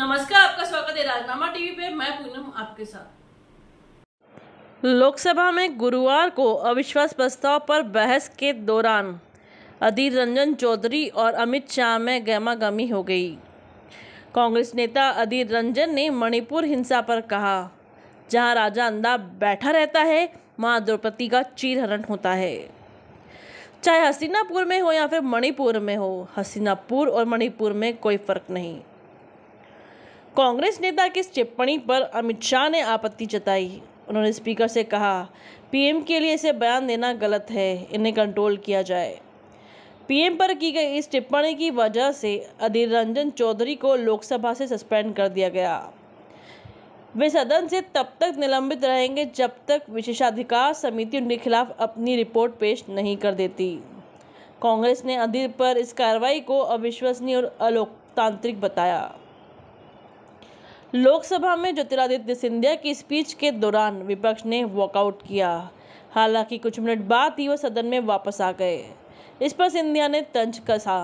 नमस्कार आपका स्वागत है राजनामा टीवी पे मैं पूनम आपके साथ लोकसभा में गुरुवार को अविश्वास प्रस्ताव पर बहस के दौरान अधीर रंजन चौधरी और अमित शाह में गहमागहमी हो गई कांग्रेस नेता अधीर रंजन ने मणिपुर हिंसा पर कहा जहां राजा अंदा बैठा रहता है मां द्रौपदी का चीरहरण होता है चाहे हसीनापुर में हो या फिर मणिपुर में हो हसीनापुर और मणिपुर में कोई फ़र्क नहीं कांग्रेस नेता की इस टिप्पणी पर अमित शाह ने आपत्ति जताई उन्होंने स्पीकर से कहा पीएम के लिए इसे बयान देना गलत है इन्हें कंट्रोल किया जाए पीएम पर की गई इस टिप्पणी की वजह से अधीर रंजन चौधरी को लोकसभा से सस्पेंड कर दिया गया वे सदन से तब तक निलंबित रहेंगे जब तक विशेषाधिकार समिति उनके खिलाफ अपनी रिपोर्ट पेश नहीं कर देती कांग्रेस ने अधीर पर इस कार्रवाई को अविश्वसनीय और अलोकतांत्रिक बताया लोकसभा में ज्योतिरादित्य सिंधिया की स्पीच के दौरान विपक्ष ने वॉकआउट किया हालांकि कुछ मिनट बाद ही वह सदन में वापस आ गए इस पर सिंधिया ने तंज कसा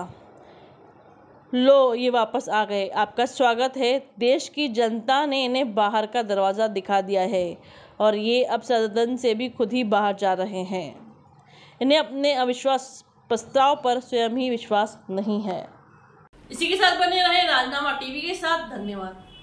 लो ये वापस आ गए आपका स्वागत है देश की जनता ने इन्हें बाहर का दरवाज़ा दिखा दिया है और ये अब सदन से भी खुद ही बाहर जा रहे हैं इन्हें अपने अविश्वास प्रस्ताव पर स्वयं ही विश्वास नहीं है इसी के साथ बने रहे राजनामा टीवी के साथ धन्यवाद